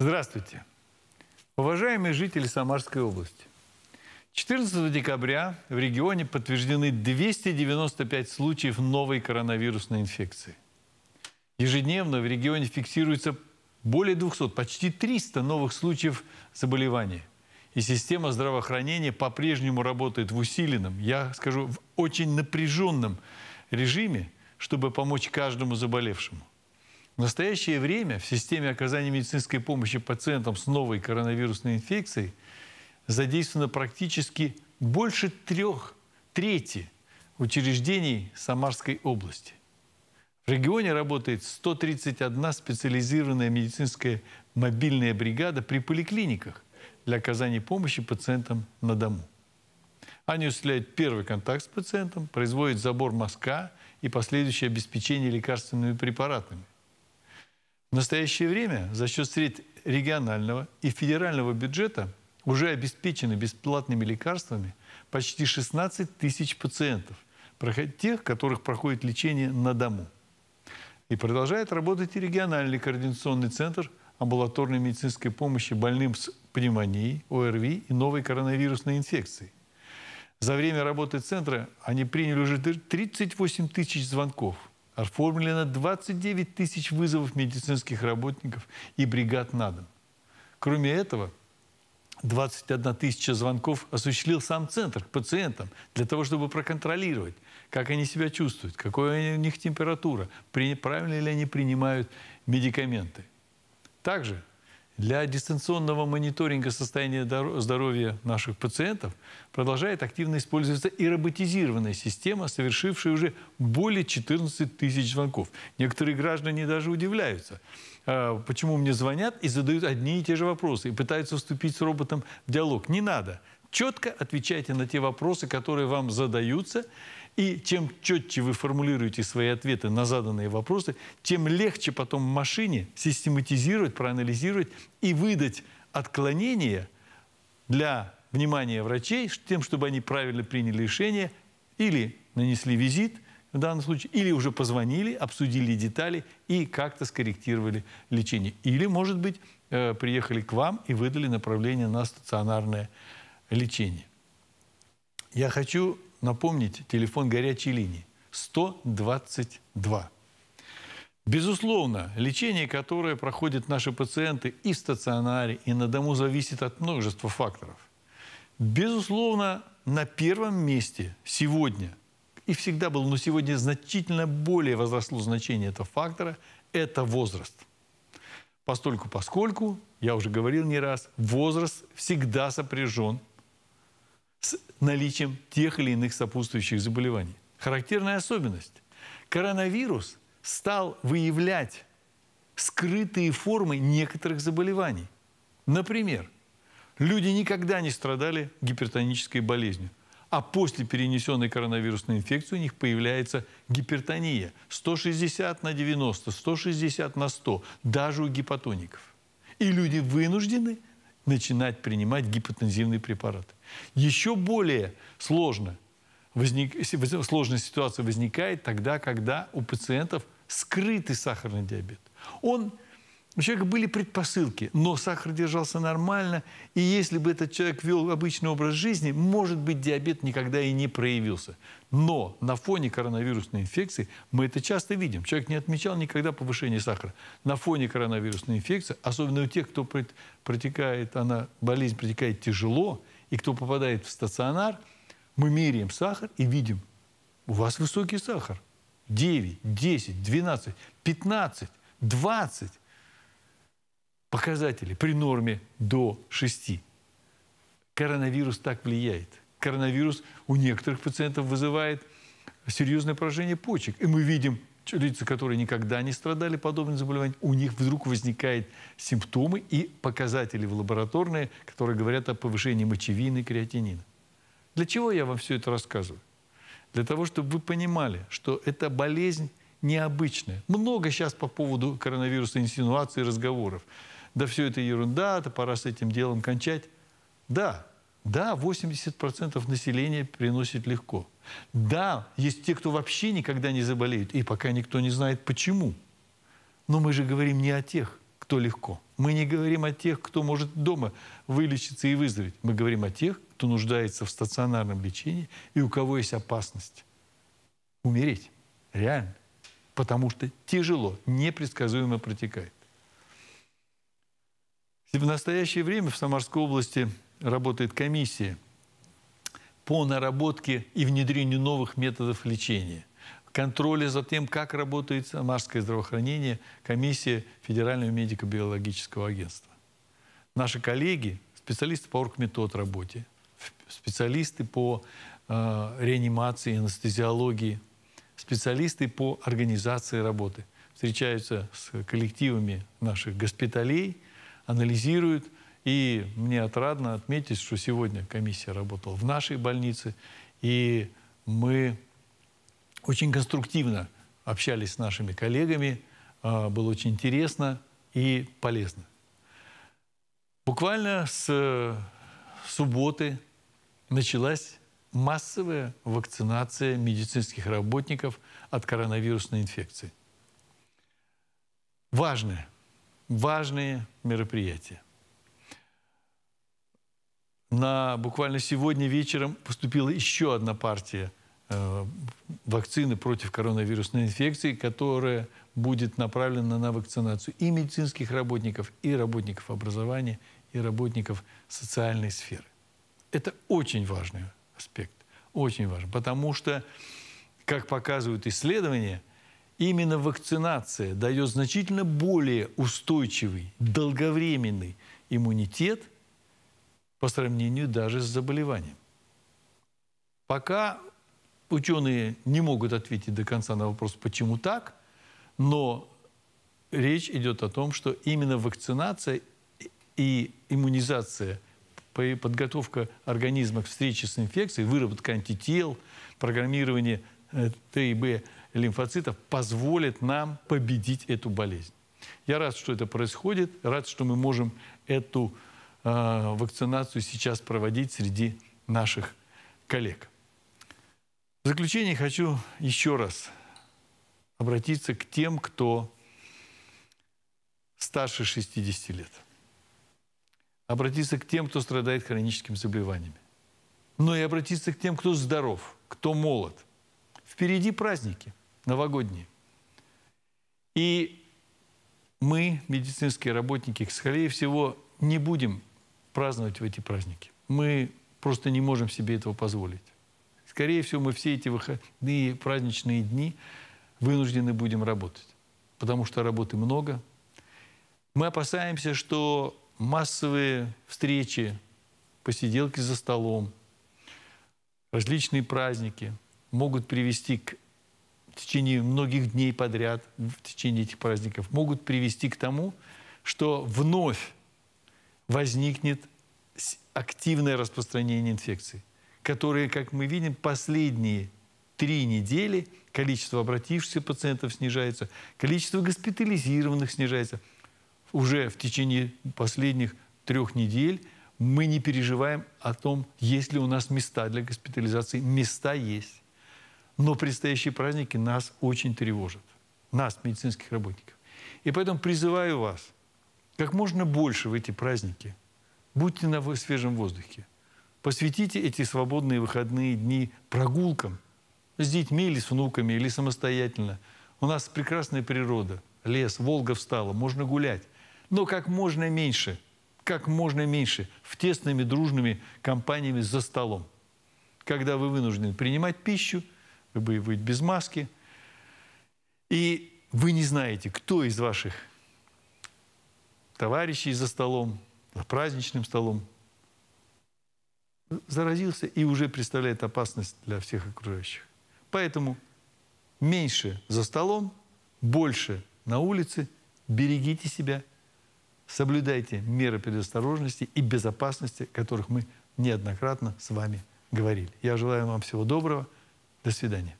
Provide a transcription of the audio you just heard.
Здравствуйте. Уважаемые жители Самарской области, 14 декабря в регионе подтверждены 295 случаев новой коронавирусной инфекции. Ежедневно в регионе фиксируется более 200, почти 300 новых случаев заболевания. И система здравоохранения по-прежнему работает в усиленном, я скажу, в очень напряженном режиме, чтобы помочь каждому заболевшему. В настоящее время в системе оказания медицинской помощи пациентам с новой коронавирусной инфекцией задействовано практически больше трех трети учреждений Самарской области. В регионе работает 131 специализированная медицинская мобильная бригада при поликлиниках для оказания помощи пациентам на дому. Они осуществляют первый контакт с пациентом, производят забор мазка и последующее обеспечение лекарственными препаратами. В настоящее время за счет средств регионального и федерального бюджета уже обеспечены бесплатными лекарствами почти 16 тысяч пациентов, тех, которых проходит лечение на дому. И продолжает работать и региональный координационный центр амбулаторной медицинской помощи больным с пневмонией, ОРВИ и новой коронавирусной инфекцией. За время работы центра они приняли уже 38 тысяч звонков – Оформлено 29 тысяч вызовов медицинских работников и бригад на дом. Кроме этого, 21 тысяча звонков осуществил сам центр к пациентам для того, чтобы проконтролировать, как они себя чувствуют, какая у них температура, правильно ли они принимают медикаменты. Также для дистанционного мониторинга состояния здоровья наших пациентов продолжает активно использоваться и роботизированная система, совершившая уже более 14 тысяч звонков. Некоторые граждане даже удивляются, а, почему мне звонят и задают одни и те же вопросы, и пытаются вступить с роботом в диалог. Не надо четко отвечайте на те вопросы, которые вам задаются. И чем четче вы формулируете свои ответы на заданные вопросы, тем легче потом машине систематизировать, проанализировать и выдать отклонения для внимания врачей, тем, чтобы они правильно приняли решение или нанесли визит, в данном случае, или уже позвонили, обсудили детали и как-то скорректировали лечение. Или, может быть, э, приехали к вам и выдали направление на стационарное лечение лечения. Я хочу напомнить телефон горячей линии 122. Безусловно, лечение, которое проходят наши пациенты и в стационаре, и на дому, зависит от множества факторов. Безусловно, на первом месте сегодня, и всегда был, но сегодня значительно более возросло значение этого фактора, это возраст. Постольку, поскольку, я уже говорил не раз, возраст всегда сопряжен с наличием тех или иных сопутствующих заболеваний. Характерная особенность. Коронавирус стал выявлять скрытые формы некоторых заболеваний. Например, люди никогда не страдали гипертонической болезнью, а после перенесенной коронавирусной инфекции у них появляется гипертония 160 на 90, 160 на 100, даже у гипотоников. И люди вынуждены начинать принимать гипотензивные препараты. Еще более сложно возник, сложная ситуация возникает тогда, когда у пациентов скрытый сахарный диабет. Он, у человека были предпосылки, но сахар держался нормально, и если бы этот человек вел обычный образ жизни, может быть, диабет никогда и не проявился. Но на фоне коронавирусной инфекции мы это часто видим. Человек не отмечал никогда повышения сахара. На фоне коронавирусной инфекции, особенно у тех, кто протекает, она, болезнь протекает тяжело – и кто попадает в стационар, мы меряем сахар и видим, у вас высокий сахар. 9, 10, 12, 15, 20 показателей при норме до 6. Коронавирус так влияет. Коронавирус у некоторых пациентов вызывает серьезное поражение почек. И мы видим лица, которые никогда не страдали подобным заболеванием, у них вдруг возникают симптомы и показатели в лабораторные, которые говорят о повышении мочевины и креатинина. Для чего я вам все это рассказываю? Для того, чтобы вы понимали, что эта болезнь необычная. Много сейчас по поводу коронавируса инсинуаций разговоров. Да все это ерунда, да пора с этим делом кончать. Да, да, 80% населения приносит легко. Да, есть те, кто вообще никогда не заболеет, и пока никто не знает почему. Но мы же говорим не о тех, кто легко. Мы не говорим о тех, кто может дома вылечиться и выздороветь. Мы говорим о тех, кто нуждается в стационарном лечении и у кого есть опасность умереть. Реально. Потому что тяжело, непредсказуемо протекает. В настоящее время в Самарской области работает комиссия по наработке и внедрению новых методов лечения, контроля за тем, как работает самарское здравоохранение, комиссия Федерального медико-биологического агентства. Наши коллеги, специалисты по оргметод работе, специалисты по э, реанимации, анестезиологии, специалисты по организации работы встречаются с коллективами наших госпиталей, анализируют – и мне отрадно отметить, что сегодня комиссия работала в нашей больнице, и мы очень конструктивно общались с нашими коллегами, а, было очень интересно и полезно. Буквально с э, субботы началась массовая вакцинация медицинских работников от коронавирусной инфекции. Важные, важные мероприятия на, буквально сегодня вечером поступила еще одна партия э, вакцины против коронавирусной инфекции, которая будет направлена на вакцинацию и медицинских работников, и работников образования, и работников социальной сферы. Это очень важный аспект, очень важный, потому что, как показывают исследования, именно вакцинация дает значительно более устойчивый, долговременный иммунитет – по сравнению даже с заболеванием. Пока ученые не могут ответить до конца на вопрос, почему так, но речь идет о том, что именно вакцинация и иммунизация, подготовка организма к встрече с инфекцией, выработка антител, программирование э, Т и Б лимфоцитов позволит нам победить эту болезнь. Я рад, что это происходит, рад, что мы можем эту Э, вакцинацию сейчас проводить среди наших коллег. В заключение хочу еще раз обратиться к тем, кто старше 60 лет. Обратиться к тем, кто страдает хроническими заболеваниями. Но и обратиться к тем, кто здоров, кто молод. Впереди праздники новогодние. И мы, медицинские работники, скорее всего, не будем праздновать в эти праздники. Мы просто не можем себе этого позволить. Скорее всего, мы все эти выходные, праздничные дни вынуждены будем работать, потому что работы много. Мы опасаемся, что массовые встречи, посиделки за столом, различные праздники могут привести к в течение многих дней подряд, в течение этих праздников, могут привести к тому, что вновь возникнет активное распространение инфекции, которые, как мы видим, последние три недели количество обратившихся пациентов снижается, количество госпитализированных снижается. Уже в течение последних трех недель мы не переживаем о том, есть ли у нас места для госпитализации. Места есть. Но предстоящие праздники нас очень тревожат. Нас, медицинских работников. И поэтому призываю вас как можно больше в эти праздники. Будьте на свежем воздухе. Посвятите эти свободные выходные дни прогулкам с детьми или с внуками, или самостоятельно. У нас прекрасная природа, лес, Волга встала, можно гулять. Но как можно меньше, как можно меньше в тесными дружными компаниями за столом. Когда вы вынуждены принимать пищу, вы будете без маски, и вы не знаете, кто из ваших товарищей за столом, за праздничным столом. Заразился и уже представляет опасность для всех окружающих. Поэтому меньше за столом, больше на улице, берегите себя, соблюдайте меры предосторожности и безопасности, о которых мы неоднократно с вами говорили. Я желаю вам всего доброго. До свидания.